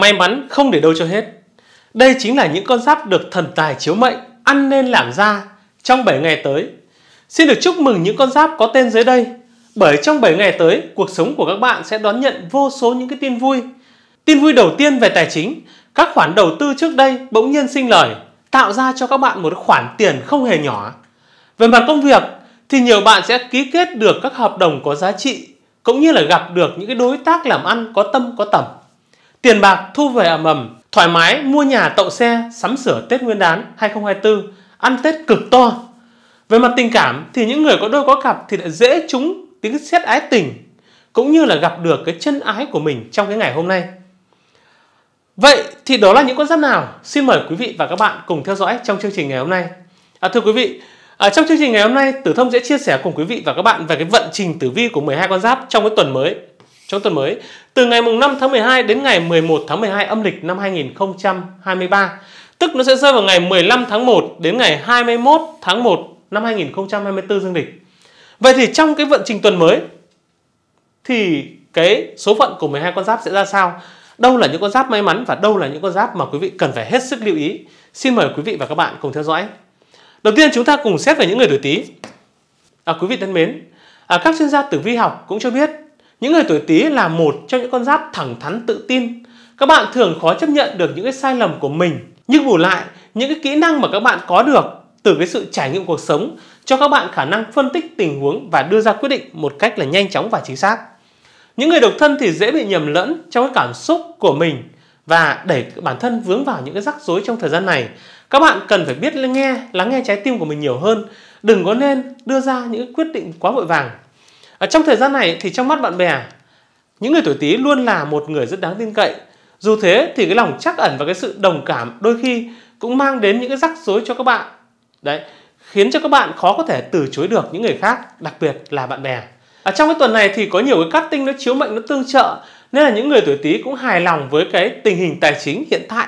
may mắn không để đâu cho hết. Đây chính là những con giáp được thần tài chiếu mệnh ăn nên làm ra trong 7 ngày tới. Xin được chúc mừng những con giáp có tên dưới đây bởi trong 7 ngày tới cuộc sống của các bạn sẽ đón nhận vô số những cái tin vui. Tin vui đầu tiên về tài chính, các khoản đầu tư trước đây bỗng nhiên sinh lời, tạo ra cho các bạn một khoản tiền không hề nhỏ. Về mặt công việc thì nhiều bạn sẽ ký kết được các hợp đồng có giá trị cũng như là gặp được những cái đối tác làm ăn có tâm có tầm. Tiền bạc thu về ầm ầm, thoải mái mua nhà tậu xe, sắm sửa Tết Nguyên đán 2024, ăn Tết cực to. Về mặt tình cảm thì những người có đôi có cặp thì lại dễ trúng tiếng xét ái tình, cũng như là gặp được cái chân ái của mình trong cái ngày hôm nay. Vậy thì đó là những con giáp nào? Xin mời quý vị và các bạn cùng theo dõi trong chương trình ngày hôm nay. À, thưa quý vị, À, trong chương trình ngày hôm nay, Tử Thông sẽ chia sẻ cùng quý vị và các bạn về cái vận trình tử vi của 12 con giáp trong cái tuần mới trong tuần mới từ ngày mùng 5 tháng 12 đến ngày 11 tháng 12 âm lịch năm 2023 tức nó sẽ rơi vào ngày 15 tháng 1 đến ngày 21 tháng 1 năm 2024 dương lịch Vậy thì trong cái vận trình tuần mới thì cái số phận của 12 con giáp sẽ ra sao? Đâu là những con giáp may mắn và đâu là những con giáp mà quý vị cần phải hết sức lưu ý? Xin mời quý vị và các bạn cùng theo dõi. Đầu tiên chúng ta cùng xét về những người tuổi Tý. À, quý vị thân mến, à, các chuyên gia tử vi học cũng cho biết những người tuổi Tý là một trong những con giáp thẳng thắn tự tin. Các bạn thường khó chấp nhận được những cái sai lầm của mình. Nhưng bù lại, những cái kỹ năng mà các bạn có được từ cái sự trải nghiệm cuộc sống cho các bạn khả năng phân tích tình huống và đưa ra quyết định một cách là nhanh chóng và chính xác. Những người độc thân thì dễ bị nhầm lẫn trong cái cảm xúc của mình và để bản thân vướng vào những cái rắc rối trong thời gian này. Các bạn cần phải biết lắng nghe, lắng nghe trái tim của mình nhiều hơn, đừng có nên đưa ra những quyết định quá vội vàng ở trong thời gian này thì trong mắt bạn bè những người tuổi Tý luôn là một người rất đáng tin cậy. Dù thế thì cái lòng chắc ẩn và cái sự đồng cảm đôi khi cũng mang đến những cái rắc rối cho các bạn. Đấy, khiến cho các bạn khó có thể từ chối được những người khác, đặc biệt là bạn bè. À, trong cái tuần này thì có nhiều cái cát tinh nó chiếu mệnh nó tương trợ nên là những người tuổi Tý cũng hài lòng với cái tình hình tài chính hiện tại.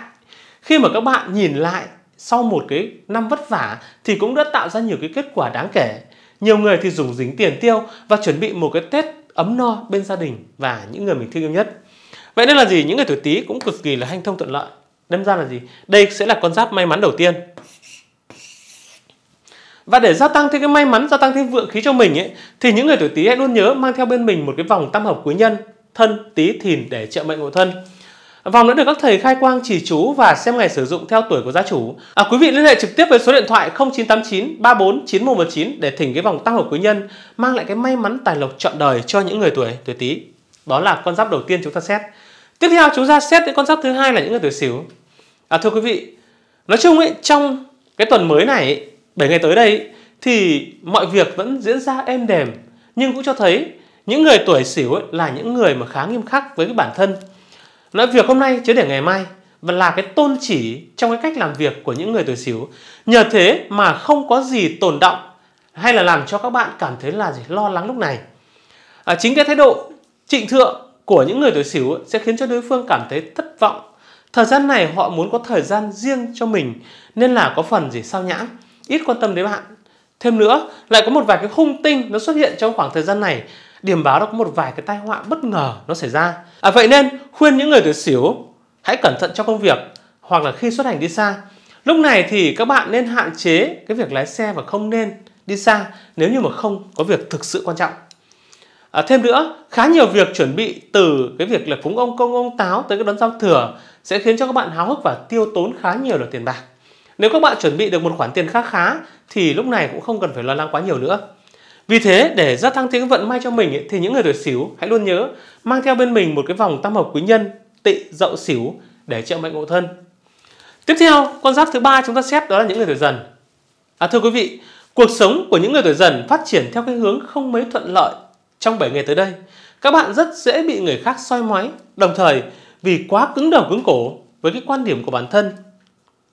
Khi mà các bạn nhìn lại sau một cái năm vất vả thì cũng đã tạo ra nhiều cái kết quả đáng kể. Nhiều người thì dùng dính tiền tiêu và chuẩn bị một cái Tết ấm no bên gia đình và những người mình thương yêu nhất. Vậy nên là gì? Những người tuổi Tý cũng cực kỳ là hanh thông thuận lợi. Đâm ra là gì? Đây sẽ là con giáp may mắn đầu tiên. Và để gia tăng thêm cái may mắn, gia tăng thêm vượng khí cho mình ấy, thì những người tuổi Tý hãy luôn nhớ mang theo bên mình một cái vòng tam hợp quý nhân, thân, Tý, Thìn để trợ mệnh ngộ thân. Vòng nữa được các thầy khai quang chỉ chú và xem ngày sử dụng theo tuổi của gia chủ. À, quý vị liên hệ trực tiếp với số điện thoại 0989 34 9119 để thỉnh cái vòng tăng hợp quý nhân mang lại cái may mắn tài lộc trọn đời cho những người tuổi tuổi Tý. Đó là con giáp đầu tiên chúng ta xét. Tiếp theo chúng ta xét đến con giáp thứ hai là những người tuổi Sửu. À, thưa quý vị, nói chung ấy, trong cái tuần mới này, ấy, 7 ngày tới đây thì mọi việc vẫn diễn ra êm đềm nhưng cũng cho thấy những người tuổi Sửu là những người mà khá nghiêm khắc với cái bản thân Nói việc hôm nay chứ để ngày mai và là cái tôn chỉ trong cái cách làm việc của những người tuổi xíu. Nhờ thế mà không có gì tồn động hay là làm cho các bạn cảm thấy là gì lo lắng lúc này. À, chính cái thái độ trịnh thượng của những người tuổi xíu sẽ khiến cho đối phương cảm thấy thất vọng. Thời gian này họ muốn có thời gian riêng cho mình nên là có phần gì sao nhãng, ít quan tâm đến bạn. Thêm nữa, lại có một vài cái khung tinh nó xuất hiện trong khoảng thời gian này điểm báo đó có một vài cái tai họa bất ngờ nó xảy ra à, vậy nên khuyên những người tuổi xỉu hãy cẩn thận trong công việc hoặc là khi xuất hành đi xa lúc này thì các bạn nên hạn chế cái việc lái xe và không nên đi xa nếu như mà không có việc thực sự quan trọng à, thêm nữa khá nhiều việc chuẩn bị từ cái việc là cúng ông công ông táo tới cái đón giao thừa sẽ khiến cho các bạn háo hức và tiêu tốn khá nhiều là tiền bạc nếu các bạn chuẩn bị được một khoản tiền khá khá thì lúc này cũng không cần phải lo lắng quá nhiều nữa vì thế để gia tăng tiếng vận may cho mình ấy, thì những người tuổi xỉu hãy luôn nhớ mang theo bên mình một cái vòng tam hợp quý nhân, Tỵ, Dậu, xỉu để trợ mệnh ngộ thân. Tiếp theo, con giáp thứ ba chúng ta xét đó là những người tuổi Dần. À thưa quý vị, cuộc sống của những người tuổi Dần phát triển theo cái hướng không mấy thuận lợi trong 7 ngày tới đây. Các bạn rất dễ bị người khác soi mói, đồng thời vì quá cứng đầu cứng cổ với cái quan điểm của bản thân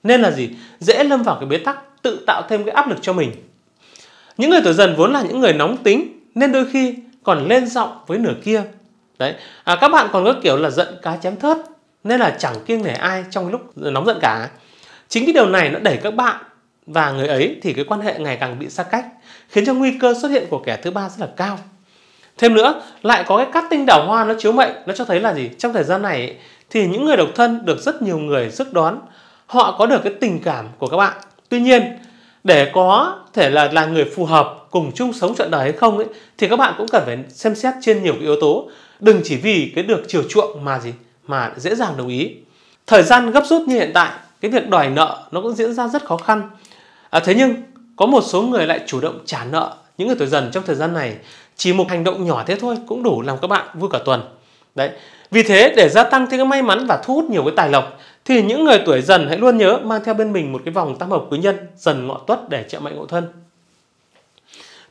nên là gì? Dễ lâm vào cái bế tắc tự tạo thêm cái áp lực cho mình những người tuổi dần vốn là những người nóng tính nên đôi khi còn lên giọng với nửa kia đấy à, các bạn còn có kiểu là giận cá chém thớt nên là chẳng kiêng nể ai trong lúc nóng giận cả chính cái điều này nó đẩy các bạn và người ấy thì cái quan hệ ngày càng bị xa cách khiến cho nguy cơ xuất hiện của kẻ thứ ba rất là cao thêm nữa lại có cái cắt tinh đào hoa nó chiếu mệnh nó cho thấy là gì trong thời gian này thì những người độc thân được rất nhiều người rước đón họ có được cái tình cảm của các bạn tuy nhiên để có thể là là người phù hợp cùng chung sống trọn đời hay không ấy thì các bạn cũng cần phải xem xét trên nhiều cái yếu tố đừng chỉ vì cái được chiều chuộng mà gì mà dễ dàng đồng ý thời gian gấp rút như hiện tại cái việc đòi nợ nó cũng diễn ra rất khó khăn à, thế nhưng có một số người lại chủ động trả nợ những người tuổi dần trong thời gian này chỉ một hành động nhỏ thế thôi cũng đủ làm các bạn vui cả tuần đấy vì thế để gia tăng thêm cái may mắn và thu hút nhiều cái tài lộc thì những người tuổi dần hãy luôn nhớ mang theo bên mình một cái vòng tam hợp quý nhân dần ngọ tuất để trợ mệnh ngộ thân.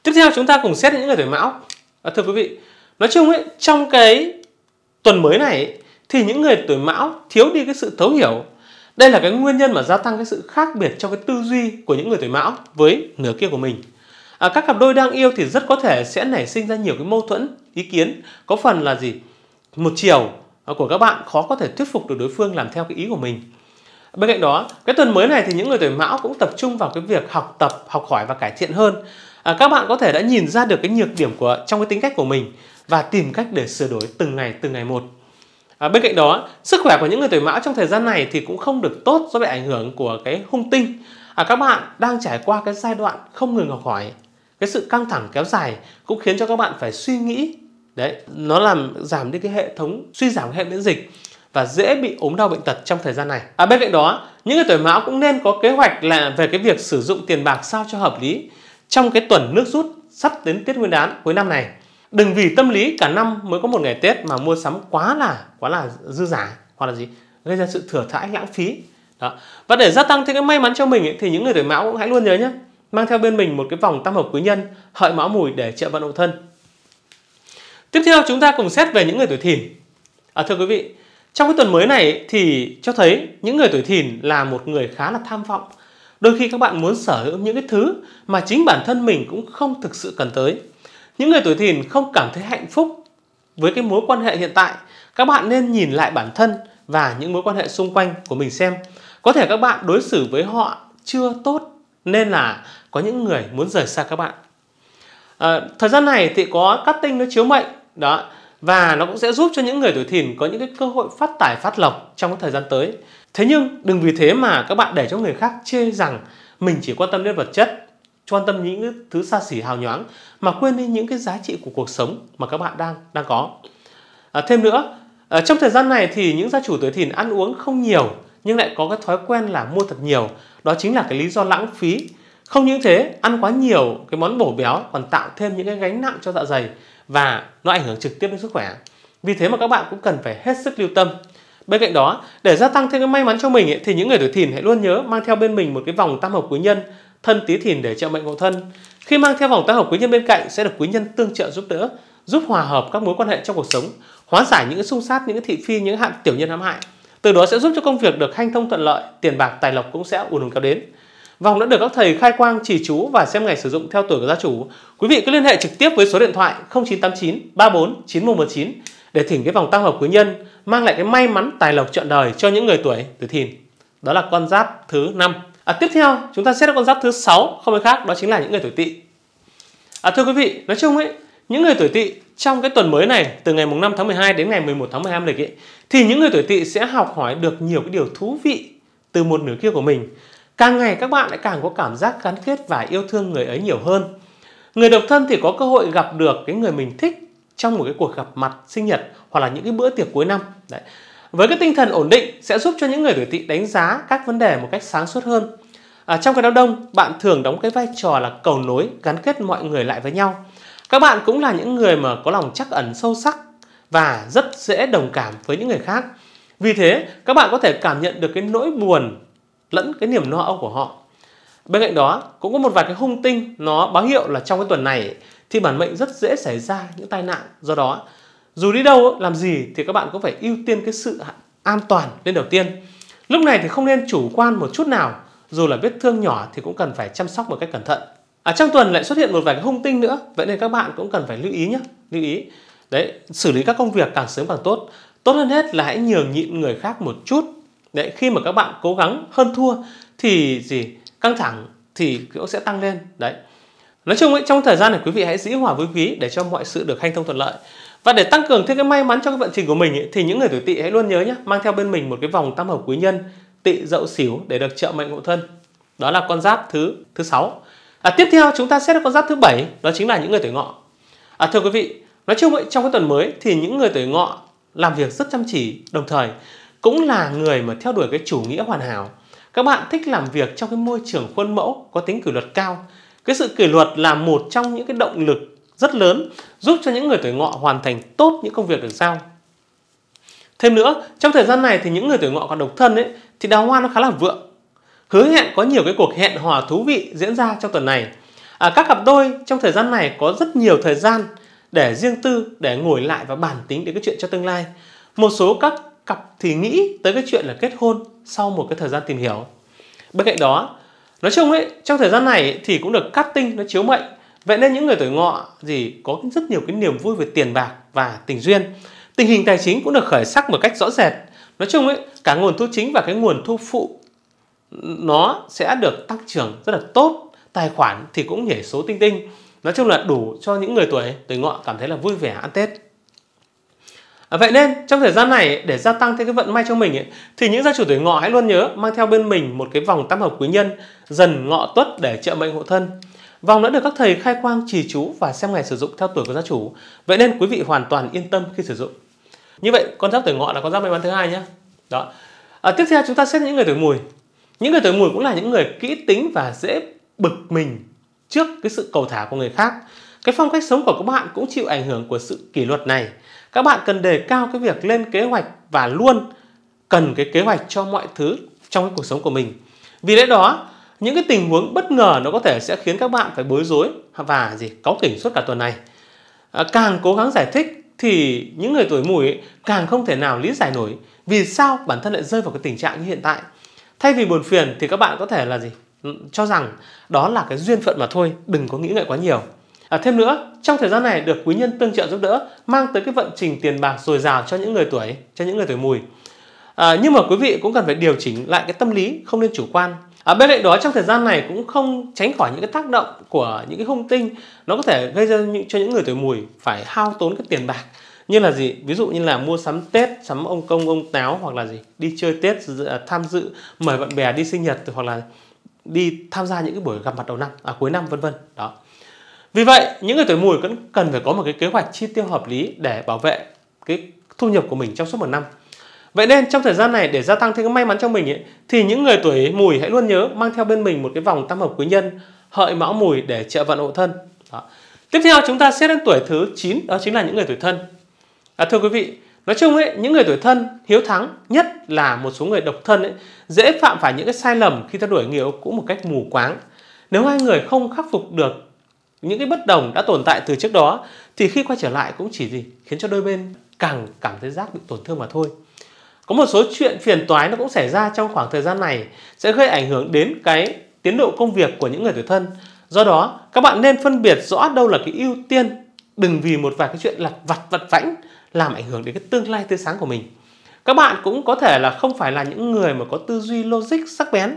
Tiếp theo chúng ta cùng xét những người tuổi mão. À, thưa quý vị, nói chung ấy, trong cái tuần mới này ấy, thì những người tuổi mão thiếu đi cái sự thấu hiểu. Đây là cái nguyên nhân mà gia tăng cái sự khác biệt trong cái tư duy của những người tuổi mão với nửa kia của mình. À, các cặp đôi đang yêu thì rất có thể sẽ nảy sinh ra nhiều cái mâu thuẫn, ý kiến, có phần là gì? một chiều à, của các bạn khó có thể thuyết phục được đối phương làm theo cái ý của mình bên cạnh đó cái tuần mới này thì những người tuổi mão cũng tập trung vào cái việc học tập học hỏi và cải thiện hơn à, các bạn có thể đã nhìn ra được cái nhược điểm của trong cái tính cách của mình và tìm cách để sửa đổi từng ngày từng ngày một à, bên cạnh đó sức khỏe của những người tuổi mão trong thời gian này thì cũng không được tốt do bị ảnh hưởng của cái hung tinh à, các bạn đang trải qua cái giai đoạn không ngừng học hỏi cái sự căng thẳng kéo dài cũng khiến cho các bạn phải suy nghĩ đấy nó làm giảm đi cái hệ thống suy giảm hệ miễn dịch và dễ bị ốm đau bệnh tật trong thời gian này. À, bên cạnh đó, những người tuổi mão cũng nên có kế hoạch là về cái việc sử dụng tiền bạc sao cho hợp lý trong cái tuần nước rút sắp đến Tết Nguyên đán cuối năm này. Đừng vì tâm lý cả năm mới có một ngày Tết mà mua sắm quá là quá là dư giả hoặc là gì gây ra sự thừa thãi lãng phí. Đó. Và để gia tăng thêm cái may mắn cho mình ấy, thì những người tuổi mão cũng hãy luôn nhớ nhé mang theo bên mình một cái vòng tam hợp quý nhân hợi mão mùi để trợ vận hộ thân Tiếp theo chúng ta cùng xét về những người tuổi thìn. À, thưa quý vị, trong cái tuần mới này thì cho thấy những người tuổi thìn là một người khá là tham vọng. Đôi khi các bạn muốn sở hữu những cái thứ mà chính bản thân mình cũng không thực sự cần tới. Những người tuổi thìn không cảm thấy hạnh phúc với cái mối quan hệ hiện tại. Các bạn nên nhìn lại bản thân và những mối quan hệ xung quanh của mình xem. Có thể các bạn đối xử với họ chưa tốt nên là có những người muốn rời xa các bạn. À, thời gian này thì có cắt tinh nó chiếu mệnh đó và nó cũng sẽ giúp cho những người tuổi thìn có những cái cơ hội phát tài phát lộc trong cái thời gian tới thế nhưng đừng vì thế mà các bạn để cho người khác chê rằng mình chỉ quan tâm đến vật chất quan tâm những cái thứ xa xỉ hào nhoáng mà quên đi những cái giá trị của cuộc sống mà các bạn đang đang có à, thêm nữa à, trong thời gian này thì những gia chủ tuổi thìn ăn uống không nhiều nhưng lại có cái thói quen là mua thật nhiều đó chính là cái lý do lãng phí không những thế ăn quá nhiều cái món bổ béo còn tạo thêm những cái gánh nặng cho dạ dày và nó ảnh hưởng trực tiếp đến sức khỏe vì thế mà các bạn cũng cần phải hết sức lưu tâm bên cạnh đó để gia tăng thêm cái may mắn cho mình ấy, thì những người tuổi thìn hãy luôn nhớ mang theo bên mình một cái vòng tam hợp quý nhân thân tý thìn để trợ mệnh hộ thân khi mang theo vòng tam hợp quý nhân bên cạnh sẽ được quý nhân tương trợ giúp đỡ giúp hòa hợp các mối quan hệ trong cuộc sống hóa giải những xung sát những thị phi những hạn tiểu nhân hãm hại từ đó sẽ giúp cho công việc được hanh thông thuận lợi tiền bạc tài lộc cũng sẽ ùn ùn kéo đến vòng đã được các thầy khai quang chỉ chú và xem ngày sử dụng theo tuổi của gia chủ. Quý vị cứ liên hệ trực tiếp với số điện thoại 0989 34 9119 để thỉnh cái vòng tăng hợp quý nhân mang lại cái may mắn tài lộc trọn đời cho những người tuổi tuổi thìn. Đó là con giáp thứ 5. À, tiếp theo chúng ta sẽ là con giáp thứ 6 không ai khác đó chính là những người tuổi tỵ. À, thưa quý vị, nói chung ấy, những người tuổi tỵ trong cái tuần mới này từ ngày mùng 5 tháng 12 đến ngày 11 tháng 12 âm lịch ấy, thì những người tuổi tỵ sẽ học hỏi được nhiều cái điều thú vị từ một nửa kia của mình Càng ngày các bạn lại càng có cảm giác gắn kết và yêu thương người ấy nhiều hơn. Người độc thân thì có cơ hội gặp được cái người mình thích trong một cái cuộc gặp mặt sinh nhật hoặc là những cái bữa tiệc cuối năm. Đấy. Với cái tinh thần ổn định sẽ giúp cho những người tuổi tỵ đánh giá các vấn đề một cách sáng suốt hơn. À, trong cái đám đông, bạn thường đóng cái vai trò là cầu nối gắn kết mọi người lại với nhau. Các bạn cũng là những người mà có lòng chắc ẩn sâu sắc và rất dễ đồng cảm với những người khác. Vì thế, các bạn có thể cảm nhận được cái nỗi buồn lẫn cái niềm lo âu của họ bên cạnh đó cũng có một vài cái hung tinh nó báo hiệu là trong cái tuần này thì bản mệnh rất dễ xảy ra những tai nạn do đó dù đi đâu làm gì thì các bạn cũng phải ưu tiên cái sự an toàn lên đầu tiên lúc này thì không nên chủ quan một chút nào dù là vết thương nhỏ thì cũng cần phải chăm sóc một cách cẩn thận À, trong tuần lại xuất hiện một vài cái hung tinh nữa vậy nên các bạn cũng cần phải lưu ý nhé lưu ý đấy xử lý các công việc càng sớm càng tốt tốt hơn hết là hãy nhường nhịn người khác một chút Đấy, khi mà các bạn cố gắng hơn thua thì gì căng thẳng thì cũng sẽ tăng lên đấy nói chung ấy, trong thời gian này quý vị hãy dĩ hòa với quý để cho mọi sự được hanh thông thuận lợi và để tăng cường thêm cái may mắn cho cái vận trình của mình ấy, thì những người tuổi tỵ hãy luôn nhớ nhé mang theo bên mình một cái vòng tam hợp quý nhân tỵ dậu xỉu để được trợ mệnh hộ thân đó là con giáp thứ thứ sáu à, tiếp theo chúng ta xét con giáp thứ bảy đó chính là những người tuổi ngọ à, thưa quý vị nói chung ấy, trong cái tuần mới thì những người tuổi ngọ làm việc rất chăm chỉ đồng thời cũng là người mà theo đuổi cái chủ nghĩa hoàn hảo. Các bạn thích làm việc trong cái môi trường khuôn mẫu có tính kỷ luật cao. Cái sự kỷ luật là một trong những cái động lực rất lớn giúp cho những người tuổi ngọ hoàn thành tốt những công việc được giao. Thêm nữa, trong thời gian này thì những người tuổi ngọ còn độc thân ấy thì đào hoa nó khá là vượng. Hứa hẹn có nhiều cái cuộc hẹn hò thú vị diễn ra trong tuần này. À, các cặp đôi trong thời gian này có rất nhiều thời gian để riêng tư để ngồi lại và bàn tính đến cái chuyện cho tương lai. Một số các cặp thì nghĩ tới cái chuyện là kết hôn sau một cái thời gian tìm hiểu bên cạnh đó nói chung ấy trong thời gian này thì cũng được cắt tinh nó chiếu mệnh vậy nên những người tuổi ngọ gì có rất nhiều cái niềm vui về tiền bạc và tình duyên tình hình tài chính cũng được khởi sắc một cách rõ rệt nói chung ấy cả nguồn thu chính và cái nguồn thu phụ nó sẽ được tăng trưởng rất là tốt tài khoản thì cũng nhảy số tinh tinh nói chung là đủ cho những người tuổi tuổi ngọ cảm thấy là vui vẻ ăn tết À, vậy nên trong thời gian này để gia tăng thêm cái vận may cho mình thì những gia chủ tuổi ngọ hãy luôn nhớ mang theo bên mình một cái vòng tam hợp quý nhân dần ngọ tuất để trợ mệnh hộ thân. Vòng đã được các thầy khai quang trì chú và xem ngày sử dụng theo tuổi của gia chủ. Vậy nên quý vị hoàn toàn yên tâm khi sử dụng. Như vậy con giáp tuổi ngọ là con giáp may mắn thứ hai nhé. Đó. À, tiếp theo chúng ta xét những người tuổi mùi. Những người tuổi mùi cũng là những người kỹ tính và dễ bực mình trước cái sự cầu thả của người khác cái phong cách sống của các bạn cũng chịu ảnh hưởng của sự kỷ luật này. Các bạn cần đề cao cái việc lên kế hoạch và luôn cần cái kế hoạch cho mọi thứ trong cái cuộc sống của mình. Vì lẽ đó, những cái tình huống bất ngờ nó có thể sẽ khiến các bạn phải bối rối và gì có kỉnh suốt cả tuần này. À, càng cố gắng giải thích thì những người tuổi mùi càng không thể nào lý giải nổi vì sao bản thân lại rơi vào cái tình trạng như hiện tại. Thay vì buồn phiền thì các bạn có thể là gì? Ừ, cho rằng đó là cái duyên phận mà thôi, đừng có nghĩ ngợi quá nhiều. À, thêm nữa, trong thời gian này được quý nhân tương trợ giúp đỡ mang tới cái vận trình tiền bạc dồi dào cho những người tuổi, cho những người tuổi mùi. À, nhưng mà quý vị cũng cần phải điều chỉnh lại cái tâm lý không nên chủ quan. À, bên cạnh đó trong thời gian này cũng không tránh khỏi những cái tác động của những cái hung tinh nó có thể gây ra những, cho những người tuổi mùi phải hao tốn cái tiền bạc như là gì ví dụ như là mua sắm tết sắm ông công ông táo hoặc là gì đi chơi tết à, tham dự mời bạn bè đi sinh nhật hoặc là đi tham gia những cái buổi gặp mặt đầu năm à cuối năm vân vân đó vì vậy, những người tuổi mùi vẫn cần phải có một cái kế hoạch chi tiêu hợp lý để bảo vệ cái thu nhập của mình trong suốt một năm. Vậy nên trong thời gian này để gia tăng thêm cái may mắn cho mình ấy, thì những người tuổi mùi hãy luôn nhớ mang theo bên mình một cái vòng tam hợp quý nhân hợi mão mùi để trợ vận hộ thân. Đó. Tiếp theo chúng ta sẽ đến tuổi thứ 9 đó chính là những người tuổi thân. À, thưa quý vị, nói chung ấy những người tuổi thân hiếu thắng nhất là một số người độc thân ấy, dễ phạm phải những cái sai lầm khi theo đuổi nghiệp cũng một cách mù quáng. Nếu hai người không khắc phục được những cái bất đồng đã tồn tại từ trước đó thì khi quay trở lại cũng chỉ gì khiến cho đôi bên càng cảm thấy giác bị tổn thương mà thôi có một số chuyện phiền toái nó cũng xảy ra trong khoảng thời gian này sẽ gây ảnh hưởng đến cái tiến độ công việc của những người tuổi thân do đó các bạn nên phân biệt rõ đâu là cái ưu tiên đừng vì một vài cái chuyện lặt vặt vặt vãnh làm ảnh hưởng đến cái tương lai tươi sáng của mình các bạn cũng có thể là không phải là những người mà có tư duy logic sắc bén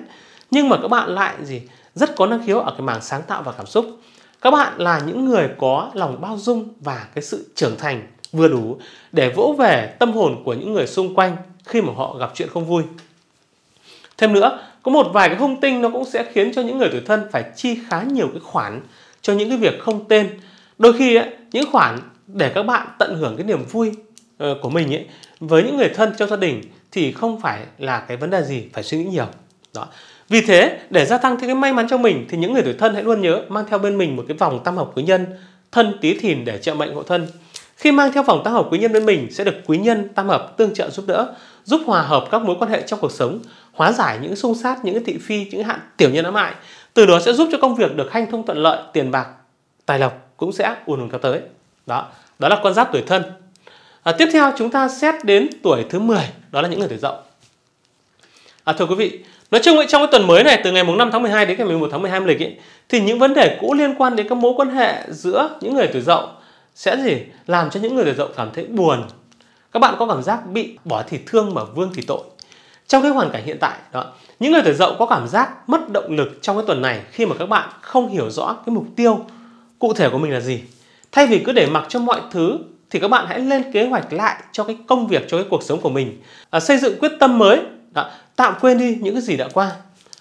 nhưng mà các bạn lại gì rất có năng khiếu ở cái mảng sáng tạo và cảm xúc các bạn là những người có lòng bao dung và cái sự trưởng thành vừa đủ để vỗ về tâm hồn của những người xung quanh khi mà họ gặp chuyện không vui. Thêm nữa, có một vài cái hung tinh nó cũng sẽ khiến cho những người tuổi thân phải chi khá nhiều cái khoản cho những cái việc không tên. Đôi khi ấy, những khoản để các bạn tận hưởng cái niềm vui ờ, của mình ấy với những người thân trong gia đình thì không phải là cái vấn đề gì phải suy nghĩ nhiều. Đó. Vì thế, để gia tăng thêm cái may mắn cho mình thì những người tuổi thân hãy luôn nhớ mang theo bên mình một cái vòng tam hợp quý nhân thân tí thìn để trợ mệnh hộ thân. Khi mang theo vòng tam hợp quý nhân bên mình sẽ được quý nhân tam hợp tương trợ giúp đỡ, giúp hòa hợp các mối quan hệ trong cuộc sống, hóa giải những xung sát, những thị phi, những hạn tiểu nhân ám mại Từ đó sẽ giúp cho công việc được hanh thông thuận lợi, tiền bạc, tài lộc cũng sẽ ùn ùn kéo tới. Đó, đó là con giáp tuổi thân. À, tiếp theo chúng ta xét đến tuổi thứ 10, đó là những người tuổi dậu. À, thưa quý vị, Nói chung ấy, trong cái tuần mới này từ ngày mùng 5 tháng 12 đến ngày 11 tháng 12 lịch ấy, thì những vấn đề cũ liên quan đến các mối quan hệ giữa những người tuổi dậu sẽ gì làm cho những người tuổi dậu cảm thấy buồn. Các bạn có cảm giác bị bỏ thì thương mà vương thì tội. Trong cái hoàn cảnh hiện tại đó, những người tuổi dậu có cảm giác mất động lực trong cái tuần này khi mà các bạn không hiểu rõ cái mục tiêu cụ thể của mình là gì. Thay vì cứ để mặc cho mọi thứ thì các bạn hãy lên kế hoạch lại cho cái công việc cho cái cuộc sống của mình à, xây dựng quyết tâm mới đó tạm quên đi những cái gì đã qua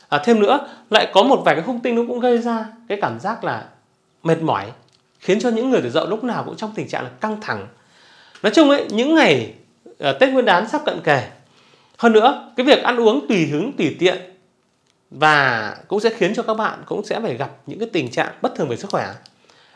à, thêm nữa lại có một vài cái hung tinh nó cũng gây ra cái cảm giác là mệt mỏi khiến cho những người tuổi dậu lúc nào cũng trong tình trạng là căng thẳng nói chung ấy những ngày à, tết nguyên đán sắp cận kề hơn nữa cái việc ăn uống tùy hứng tùy tiện và cũng sẽ khiến cho các bạn cũng sẽ phải gặp những cái tình trạng bất thường về sức khỏe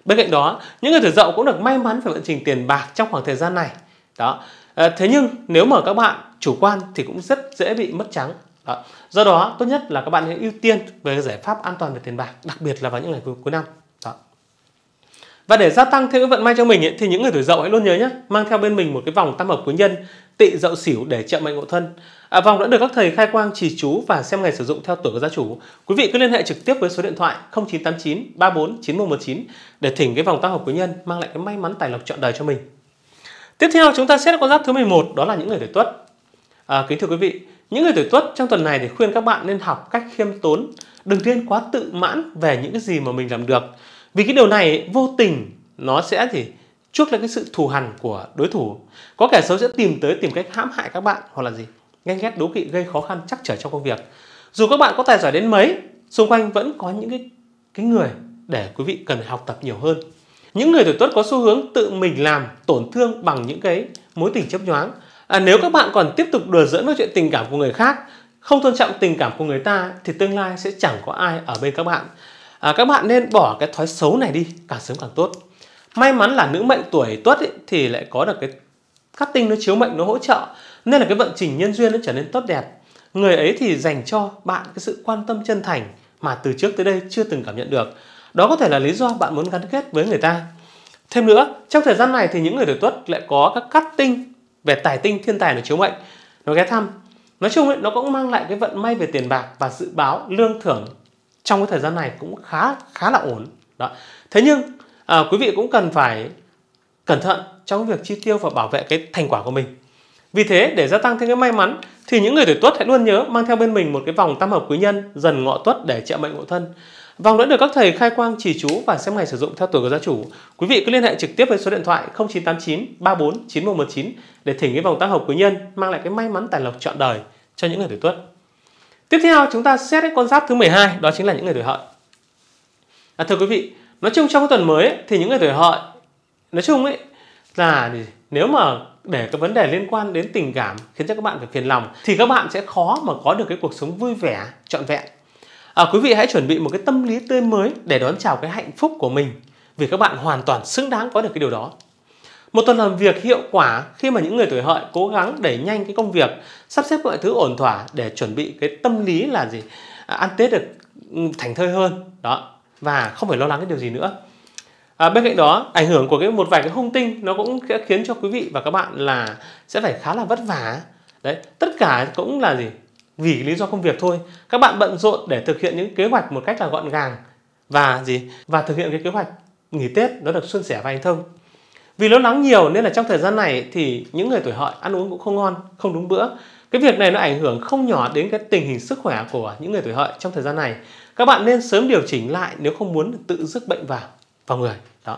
bên cạnh đó những người tuổi dậu cũng được may mắn phải vận trình tiền bạc trong khoảng thời gian này đó à, thế nhưng nếu mà các bạn chủ quan thì cũng rất dễ bị mất trắng đó. do đó tốt nhất là các bạn hãy ưu tiên về giải pháp an toàn về tiền bạc đặc biệt là vào những ngày cuối, cuối năm đó. và để gia tăng thêm vận may cho mình ấy, thì những người tuổi dậu hãy luôn nhớ nhé mang theo bên mình một cái vòng tam hợp quý nhân tị dậu xỉu để trợ mệnh ngộ thân à, vòng đã được các thầy khai quang trì chú và xem ngày sử dụng theo tuổi của gia chủ quý vị cứ liên hệ trực tiếp với số điện thoại 0989 34 9119 để thỉnh cái vòng tam hợp quý nhân mang lại cái may mắn tài lộc trọn đời cho mình Tiếp theo chúng ta xét con giáp thứ 11 đó là những người tuổi tuất. À, kính thưa quý vị, những người tuổi tuất trong tuần này thì khuyên các bạn nên học cách khiêm tốn, đừng nên quá tự mãn về những cái gì mà mình làm được. Vì cái điều này vô tình nó sẽ gì chuốc lên cái sự thù hằn của đối thủ. Có kẻ xấu sẽ tìm tới tìm cách hãm hại các bạn hoặc là gì ganh ghét đố kỵ gây khó khăn chắc trở trong công việc. Dù các bạn có tài giỏi đến mấy, xung quanh vẫn có những cái cái người để quý vị cần học tập nhiều hơn những người tuổi tuất có xu hướng tự mình làm tổn thương bằng những cái mối tình chấp nhoáng à, nếu các bạn còn tiếp tục đùa dẫn với chuyện tình cảm của người khác không tôn trọng tình cảm của người ta thì tương lai sẽ chẳng có ai ở bên các bạn à, các bạn nên bỏ cái thói xấu này đi càng sớm càng tốt may mắn là nữ mệnh tuổi tuất thì lại có được cái các tinh nó chiếu mệnh nó hỗ trợ nên là cái vận trình nhân duyên nó trở nên tốt đẹp người ấy thì dành cho bạn cái sự quan tâm chân thành mà từ trước tới đây chưa từng cảm nhận được đó có thể là lý do bạn muốn gắn kết với người ta. Thêm nữa, trong thời gian này thì những người tuổi tuất lại có các cắt tinh về tài tinh thiên tài nó chiếu mệnh. Nó ghé thăm. Nói chung ấy, nó cũng mang lại cái vận may về tiền bạc và dự báo lương thưởng trong cái thời gian này cũng khá khá là ổn. Đó. Thế nhưng à, quý vị cũng cần phải cẩn thận trong việc chi tiêu và bảo vệ cái thành quả của mình. Vì thế để gia tăng thêm cái may mắn thì những người tuổi Tuất hãy luôn nhớ mang theo bên mình một cái vòng tam hợp quý nhân dần ngọ Tuất để trợ mệnh ngộ thân. Vòng đã được các thầy khai quang chỉ chú và xem ngày sử dụng theo tuổi của gia chủ. Quý vị cứ liên hệ trực tiếp với số điện thoại 0989 34 9119 để thỉnh cái vòng tam hợp quý nhân mang lại cái may mắn tài lộc trọn đời cho những người tuổi Tuất. Tiếp theo chúng ta xét đến con giáp thứ 12 đó chính là những người tuổi Hợi. À, thưa quý vị, nói chung trong tuần mới thì những người tuổi Hợi nói chung ấy là nếu mà để các vấn đề liên quan đến tình cảm khiến cho các bạn phải phiền lòng thì các bạn sẽ khó mà có được cái cuộc sống vui vẻ trọn vẹn à, quý vị hãy chuẩn bị một cái tâm lý tươi mới để đón chào cái hạnh phúc của mình vì các bạn hoàn toàn xứng đáng có được cái điều đó một tuần làm việc hiệu quả khi mà những người tuổi hợi cố gắng đẩy nhanh cái công việc sắp xếp mọi thứ ổn thỏa để chuẩn bị cái tâm lý là gì à, ăn tết được ừ, thành thơi hơn đó và không phải lo lắng cái điều gì nữa À, bên cạnh đó ảnh hưởng của cái một vài cái hung tinh nó cũng sẽ khiến cho quý vị và các bạn là sẽ phải khá là vất vả đấy tất cả cũng là gì vì lý do công việc thôi các bạn bận rộn để thực hiện những kế hoạch một cách là gọn gàng và gì và thực hiện cái kế hoạch nghỉ tết nó được xuân sẻ và hành thông vì nó nắng nhiều nên là trong thời gian này thì những người tuổi hợi ăn uống cũng không ngon không đúng bữa cái việc này nó ảnh hưởng không nhỏ đến cái tình hình sức khỏe của những người tuổi hợi trong thời gian này các bạn nên sớm điều chỉnh lại nếu không muốn tự rước bệnh vào vào người đó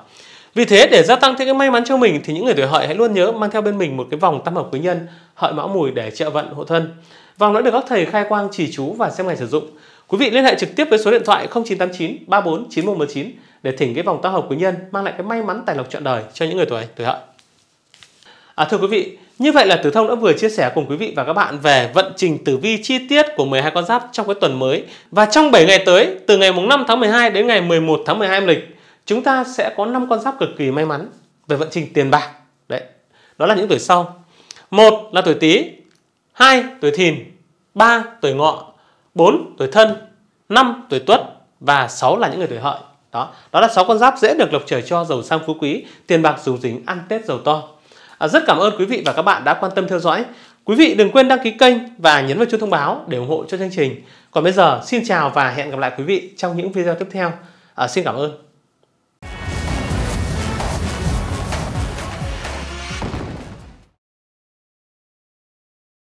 vì thế để gia tăng thêm cái may mắn cho mình thì những người tuổi hợi hãy luôn nhớ mang theo bên mình một cái vòng tam hợp quý nhân hợi mão mùi để trợ vận hộ thân. Vòng đã được các thầy khai quang chỉ chú và xem ngày sử dụng. Quý vị liên hệ trực tiếp với số điện thoại 0989 34 9119 để thỉnh cái vòng tam hợp quý nhân mang lại cái may mắn tài lộc trọn đời cho những người tuổi tuổi hợi. À, thưa quý vị, như vậy là Tử Thông đã vừa chia sẻ cùng quý vị và các bạn về vận trình tử vi chi tiết của 12 con giáp trong cái tuần mới. Và trong 7 ngày tới, từ ngày mùng 5 tháng 12 đến ngày 11 tháng 12 âm lịch, chúng ta sẽ có 5 con giáp cực kỳ may mắn về vận trình tiền bạc đấy đó là những tuổi sau một là tuổi tý hai tuổi thìn ba tuổi ngọ bốn tuổi thân năm tuổi tuất và sáu là những người tuổi hợi đó đó là sáu con giáp dễ được lộc trời cho giàu sang phú quý tiền bạc dù dính ăn tết giàu to à, rất cảm ơn quý vị và các bạn đã quan tâm theo dõi quý vị đừng quên đăng ký kênh và nhấn vào chuông thông báo để ủng hộ cho chương trình còn bây giờ xin chào và hẹn gặp lại quý vị trong những video tiếp theo à, xin cảm ơn